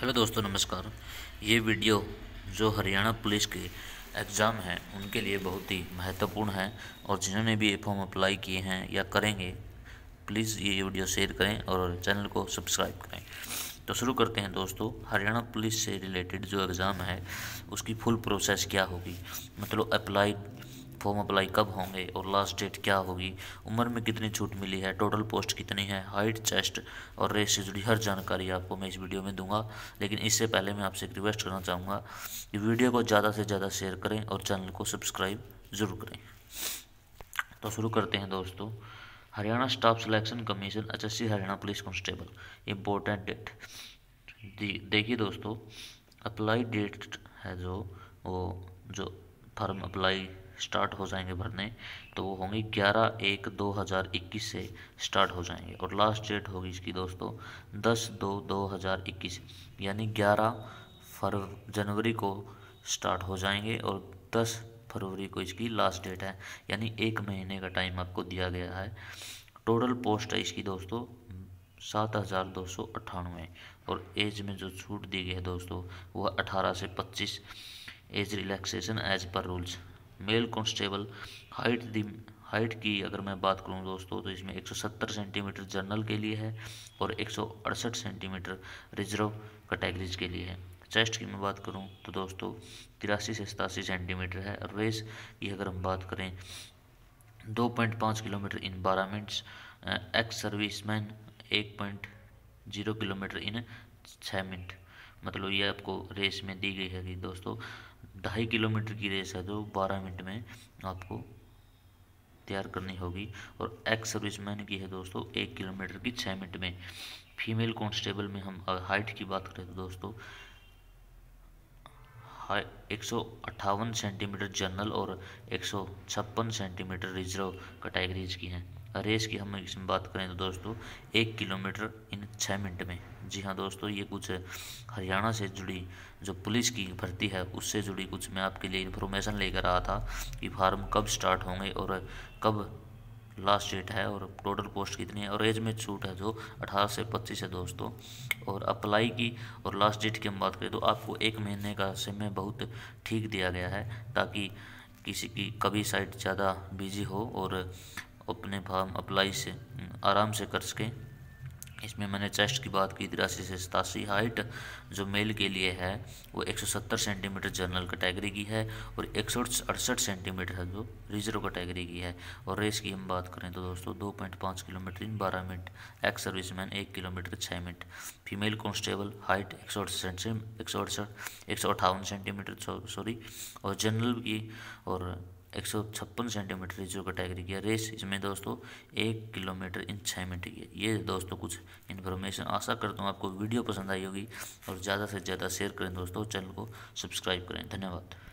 hello दोस्तों नमस्कार ये वीडियो जो हरियाणा पुलिस के एग्ज़ाम हैं उनके लिए बहुत ही महत्वपूर्ण है और जिन्होंने भी ये फॉर्म अप्लाई किए हैं या करेंगे प्लीज़ ये वीडियो शेयर करें और चैनल को सब्सक्राइब करें तो शुरू करते हैं दोस्तों हरियाणा पुलिस से रिलेटेड जो एग्ज़ाम है उसकी फुल प्रोसेस क्या होगी मतलब अप्लाई फॉर्म अप्लाई कब होंगे और लास्ट डेट क्या होगी उम्र में कितनी छूट मिली है टोटल पोस्ट कितनी है हाइट चेस्ट और रेस से जुड़ी हर जानकारी आपको मैं इस वीडियो में दूंगा लेकिन इससे पहले मैं आपसे एक रिक्वेस्ट करना चाहूँगा कि वीडियो को ज़्यादा से ज़्यादा शेयर करें और चैनल को सब्सक्राइब ज़रूर करें तो शुरू करते हैं दोस्तों Haryana staff selection commission H Haryana police constable important date देखिए दोस्तों अप्लाई डेट है जो वो जो फॉर्म अप्लाई स्टार्ट हो जाएंगे भरने तो वो होंगे ग्यारह एक दो हज़ार इक्कीस से स्टार्ट हो जाएंगे और लास्ट डेट होगी इसकी दोस्तों दस दो दो हज़ार इक्कीस यानी ग्यारह फरव जनवरी को स्टार्ट हो जाएंगे और दस फरवरी को इसकी लास्ट डेट है यानी एक महीने का टाइम आपको दिया गया है टोटल पोस्ट है इसकी दोस्तों सात हज़ार दो सौ अट्ठानवे और एज में जो छूट दी गई है दोस्तों वह अठारह से पच्चीस एज रिलैक्सेशन एज पर रूल्स मेल कॉन्स्टेबल हाइट दी हाइट की अगर मैं बात करूं दोस्तों तो इसमें 170 सेंटीमीटर जनरल के लिए है और एक सेंटीमीटर रिजर्व कैटेगरीज के लिए है चेस्ट की मैं बात करूं तो दोस्तों तिरासी से सतासी सेंटीमीटर है और रेस की अगर हम बात करें 2.5 किलोमीटर इन बारह minutes ex serviceman 1.0 kilometre in छः मिनट मतलब ये आपको रेस में दी गई है कि दोस्तों ढाई किलोमीटर की रेस है जो तो बारह मिनट में आपको तैयार करनी होगी और एक्स सर्विसमैन की है दोस्तों एक किलोमीटर की छः मिनट में फीमेल कांस्टेबल में हम हाइट की बात करें तो दोस्तों हर एक सेंटीमीटर जनरल और एक सेंटीमीटर रिजर्व कैटेगरीज की हैं रेस की हम इसमें बात करें तो दोस्तों एक किलोमीटर इन छः मिनट में जी हाँ दोस्तों ये कुछ हरियाणा से जुड़ी जो पुलिस की भर्ती है उससे जुड़ी कुछ मैं आपके लिए इन्फॉर्मेशन लेकर आया था कि फार्म कब स्टार्ट होंगे और कब लास्ट डेट है और टोटल पोस्ट कितनी है और एज में छूट है जो 18 से 25 है दोस्तों और अप्लाई की और लास्ट डेट की हम बात करें तो आपको एक महीने का समय बहुत ठीक दिया गया है ताकि किसी की कभी साइट ज़्यादा बिजी हो और अपने फॉर्म अप्लाई से आराम से कर सकें इसमें मैंने चेस्ट की बात की तिरासी से सतासी हाइट जो मेल के लिए है वो 170 सेंटीमीटर जनरल कैटेगरी की है और एक सेंटीमीटर है जो रिजर्व कैटेगरी की है और रेस की हम बात करें तो दोस्तों दो पॉइंट पाँच किलोमीटर इन बारह मिनट एक्स सर्विस मैन एक किलोमीटर छः मिनट फीमेल कॉन्स्टेबल हाइट एक सौ अड़सठ एक सौ अड़सठ एक सौ सेंटीमीटर सॉरी और जनरल की और एक सौ छप्पन सेंटीमीटर जो कैटेगरी टाइगर किया रेस इसमें दोस्तों एक किलोमीटर इन छः मिनट की है ये दोस्तों कुछ इन्फॉर्मेशन आशा करता हूँ आपको वीडियो पसंद आई होगी और ज़्यादा से ज़्यादा शेयर करें दोस्तों चैनल को सब्सक्राइब करें धन्यवाद